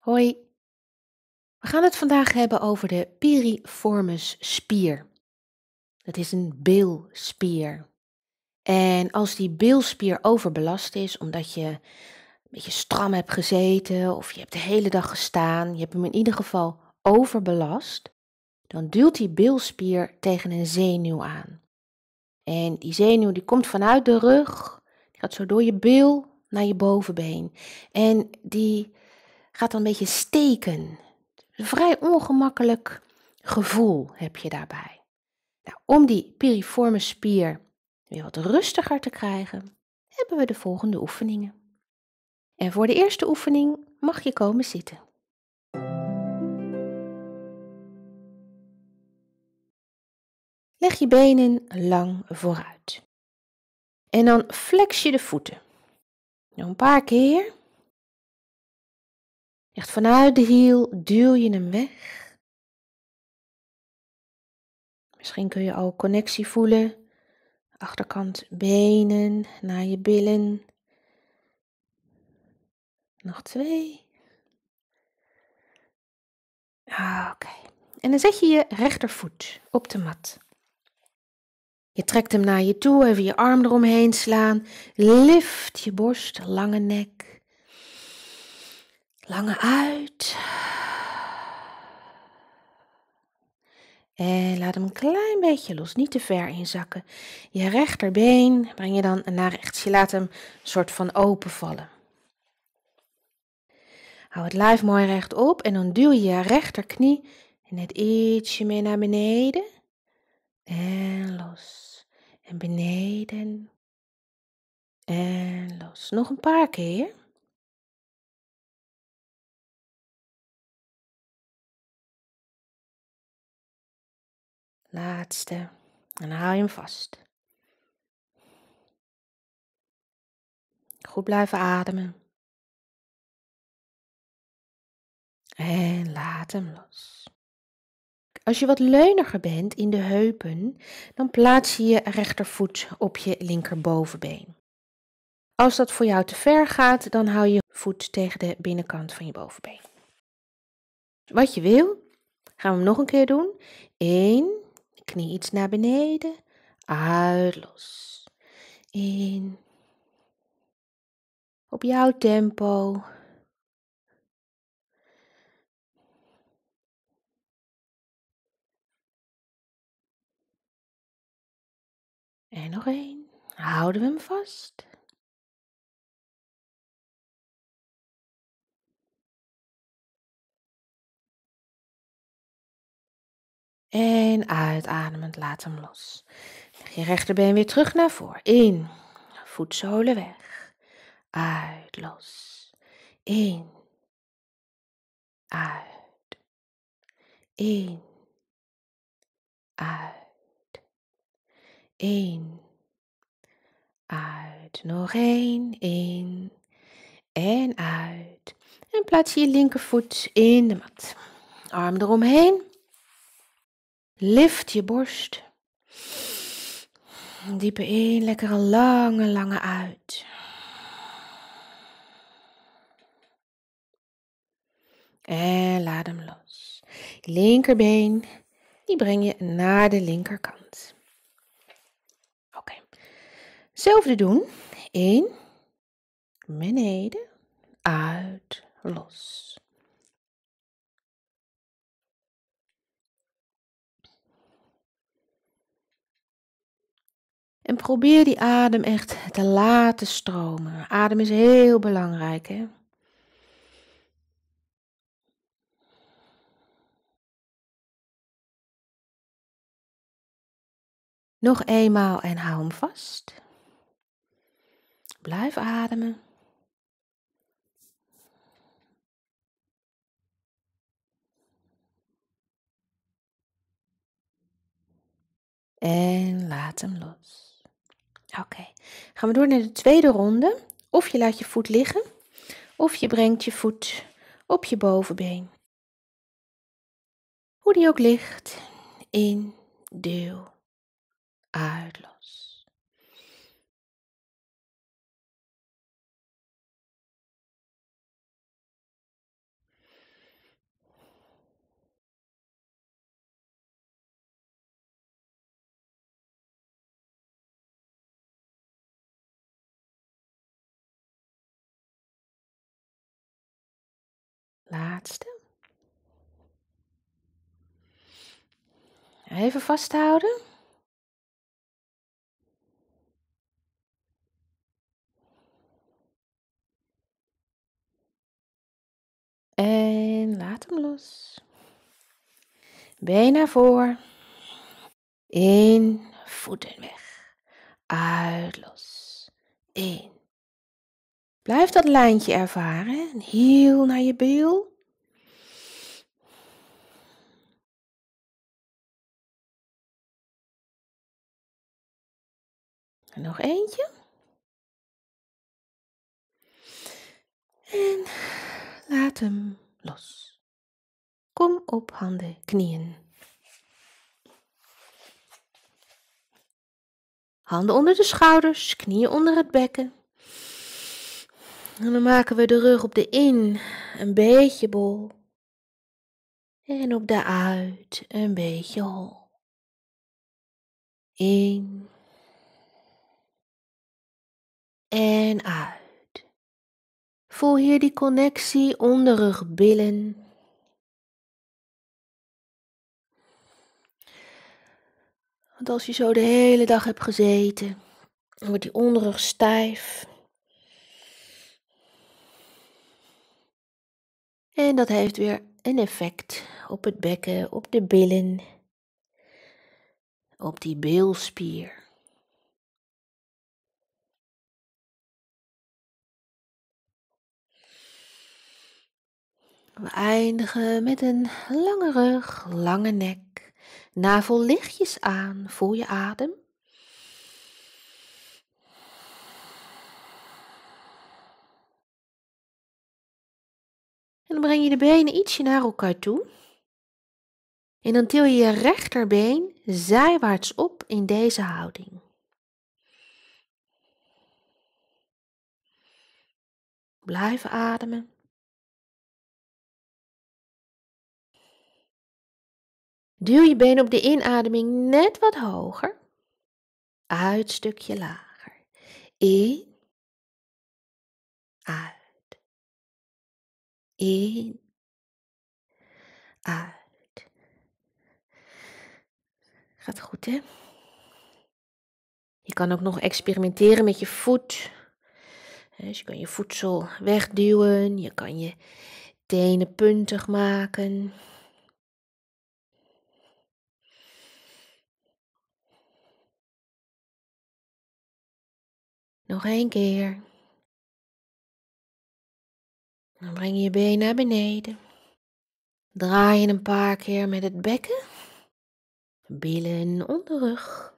Hoi. We gaan het vandaag hebben over de piriformis spier. Dat is een bilspier. En als die bilspier overbelast is, omdat je een beetje stram hebt gezeten of je hebt de hele dag gestaan, je hebt hem in ieder geval overbelast, dan duwt die bilspier tegen een zenuw aan. En die zenuw die komt vanuit de rug, die gaat zo door je bil naar je bovenbeen. En die gaat dan een beetje steken. Een vrij ongemakkelijk gevoel heb je daarbij. Nou, om die piriforme spier weer wat rustiger te krijgen, hebben we de volgende oefeningen. En voor de eerste oefening mag je komen zitten. Leg je benen lang vooruit. En dan flex je de voeten. Nog een paar keer. Echt vanuit de hiel duw je hem weg. Misschien kun je al connectie voelen. Achterkant benen naar je billen. Nog twee. Ah, oké. En dan zet je je rechtervoet op de mat. Je trekt hem naar je toe, even je arm eromheen slaan. Lift je borst, lange nek. Lange uit. En laat hem een klein beetje los, niet te ver inzakken. Je rechterbeen breng je dan naar rechts. Je laat hem een soort van open vallen. Hou het lijf mooi rechtop en dan duw je je rechterknie net ietsje meer naar beneden. En los. En beneden. En los. Nog een paar keer. Laatste. En hou je hem vast. Goed blijven ademen. En laat hem los. Als je wat leuniger bent in de heupen, dan plaats je je rechtervoet op je linkerbovenbeen. Als dat voor jou te ver gaat, dan hou je voet tegen de binnenkant van je bovenbeen. Wat je wil, gaan we hem nog een keer doen. 1, knie iets naar beneden. Uit, los. In. Op jouw tempo. En nog één. Houden we hem vast. En uitademend laat hem los. je rechterbeen weer terug naar voren. In. Voetzolen weg. Uit. Los. In. Uit. In. Uit. In. Uit. Nog één. In. En uit. En plaats je je linkervoet in de mat. Arm eromheen. Lift je borst. Diepe in, lekker een lange, lange uit. En laat hem los. Linkerbeen, die breng je naar de linkerkant. Oké. zelfde doen. In, beneden, uit, los. En probeer die adem echt te laten stromen. Adem is heel belangrijk, hè? Nog eenmaal en hou hem vast. Blijf ademen. En laat hem los. Oké, gaan we door naar de tweede ronde. Of je laat je voet liggen, of je brengt je voet op je bovenbeen. Hoe die ook ligt, in, uit los. Laatste. Even vasthouden. En laat hem los. Been naar voor. In, voeten weg. Uit, los. In, Blijf dat lijntje ervaren, heel naar je beel. En nog eentje. En laat hem los. Kom op handen, knieën. Handen onder de schouders, knieën onder het bekken. En dan maken we de rug op de in een beetje bol. En op de uit een beetje hol. In. En uit. Voel hier die connectie onder rugbillen. Want als je zo de hele dag hebt gezeten, dan wordt die onderrug stijf. En dat heeft weer een effect op het bekken, op de billen, op die beelspier. We eindigen met een lange rug, lange nek. Navel lichtjes aan, voel je adem. En dan breng je de benen ietsje naar elkaar toe. En dan til je je rechterbeen zijwaarts op in deze houding. Blijf ademen. Duw je been op de inademing net wat hoger. Uit stukje lager. In. Uit. In. Uit. Gaat goed, hè? Je kan ook nog experimenteren met je voet. Dus je kan je voedsel wegduwen. Je kan je tenen puntig maken. Nog één keer. Dan breng je been naar beneden. Draai je een paar keer met het bekken, billen, onderrug.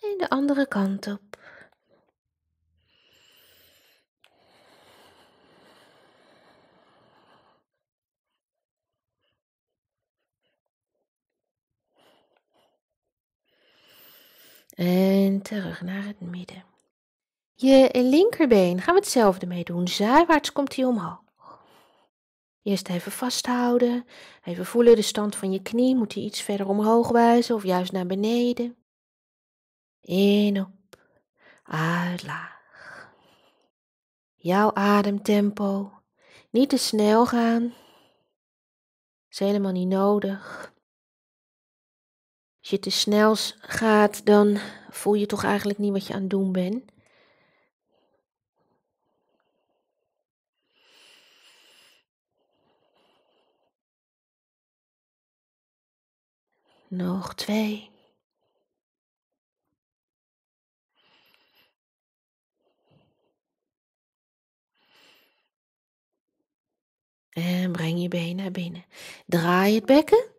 En de andere kant op. En terug naar het midden. Je linkerbeen gaan we hetzelfde mee doen. Zijwaarts komt hij omhoog. Eerst even vasthouden. Even voelen de stand van je knie. Moet hij iets verder omhoog wijzen of juist naar beneden? In op. Uit laag. Jouw ademtempo. Niet te snel gaan. is helemaal niet nodig. Als je te snel gaat, dan voel je toch eigenlijk niet wat je aan het doen bent. Nog twee. En breng je been naar binnen. Draai het bekken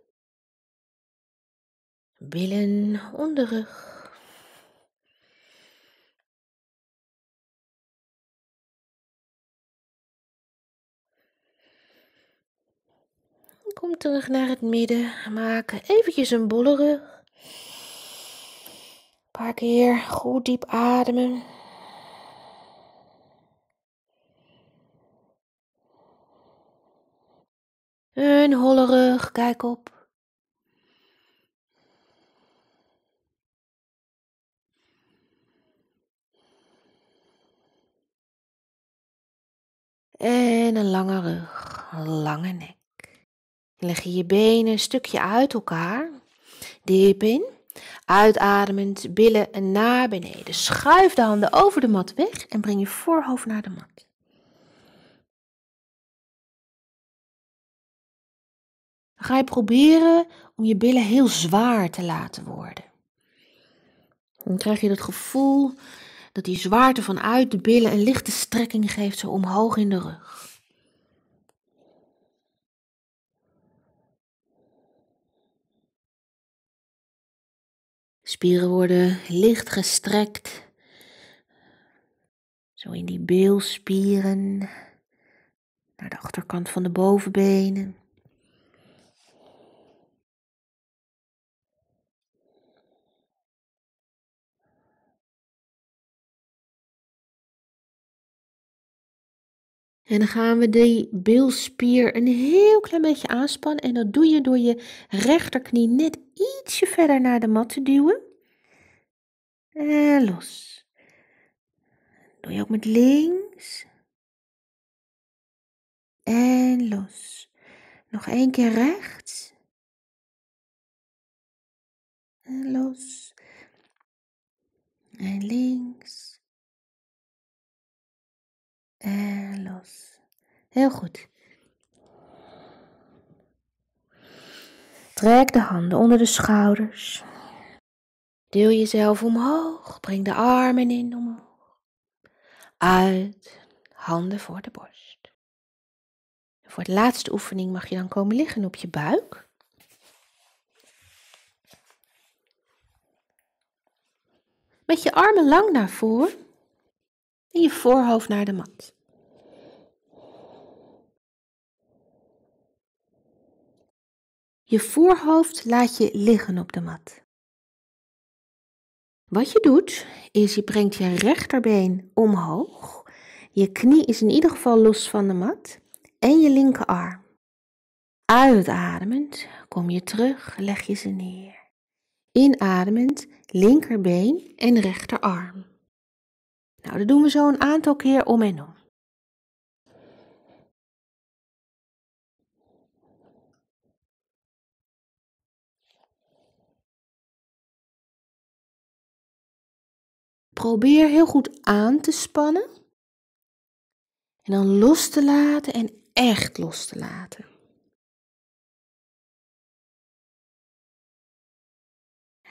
billen, onderrug. Kom terug naar het midden. Maak eventjes een bolle rug. Een paar keer goed diep ademen. Een holle rug, kijk op. En een lange rug, lange nek. Leg je je benen een stukje uit elkaar. Diep in. Uitademend, billen naar beneden. Schuif de handen over de mat weg en breng je voorhoofd naar de mat. Dan ga je proberen om je billen heel zwaar te laten worden. Dan krijg je dat gevoel dat die zwaarte vanuit de billen een lichte strekking geeft zo omhoog in de rug. Spieren worden licht gestrekt, zo in die beelspieren, naar de achterkant van de bovenbenen. En dan gaan we die bilspier een heel klein beetje aanspannen. En dat doe je door je rechterknie net ietsje verder naar de mat te duwen. En los. Doe je ook met links. En los. Nog één keer rechts. En los. En links. En los. Heel goed. Trek de handen onder de schouders. Deel jezelf omhoog. Breng de armen in omhoog. Uit. Handen voor de borst. Voor de laatste oefening mag je dan komen liggen op je buik. Met je armen lang naar voren en je voorhoofd naar de mat. Je voorhoofd laat je liggen op de mat. Wat je doet, is je brengt je rechterbeen omhoog. Je knie is in ieder geval los van de mat. En je linkerarm. Uitademend kom je terug, leg je ze neer. Inademend linkerbeen en rechterarm. Nou, dat doen we zo een aantal keer om en om. Probeer heel goed aan te spannen. En dan los te laten en echt los te laten.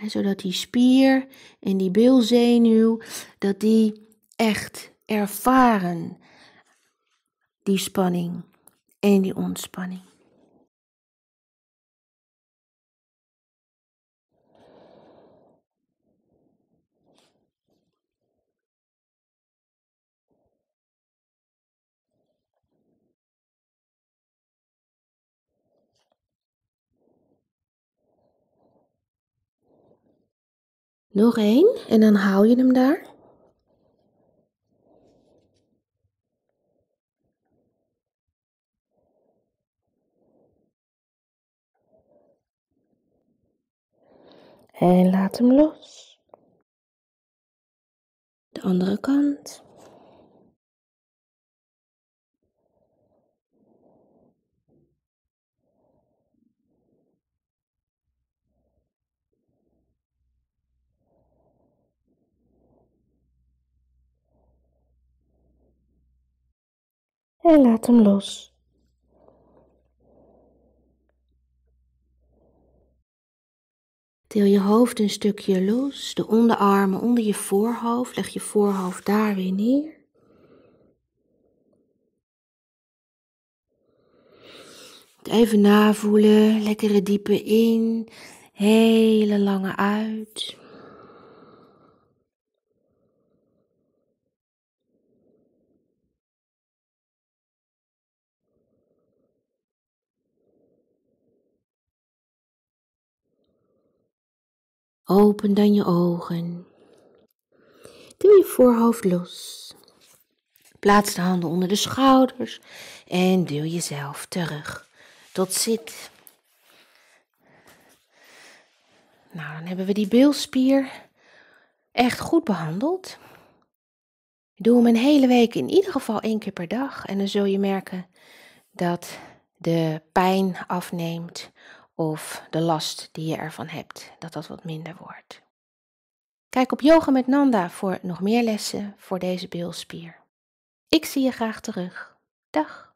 Zodat die spier en die bilzenuw, dat die echt ervaren die spanning en die ontspanning. Nog één en dan haal je hem daar. En laat hem los. De andere kant. laat hem los. Deel je hoofd een stukje los, de onderarmen onder je voorhoofd, leg je voorhoofd daar weer neer. Even navoelen, lekkere diepe in, hele lange uit. Open dan je ogen. Doe je voorhoofd los. Plaats de handen onder de schouders en duw jezelf terug tot zit. Nou, dan hebben we die bilspier echt goed behandeld. Doe hem een hele week, in ieder geval één keer per dag. En dan zul je merken dat de pijn afneemt of de last die je ervan hebt, dat dat wat minder wordt. Kijk op Yoga met Nanda voor nog meer lessen voor deze bilspier. Ik zie je graag terug. Dag!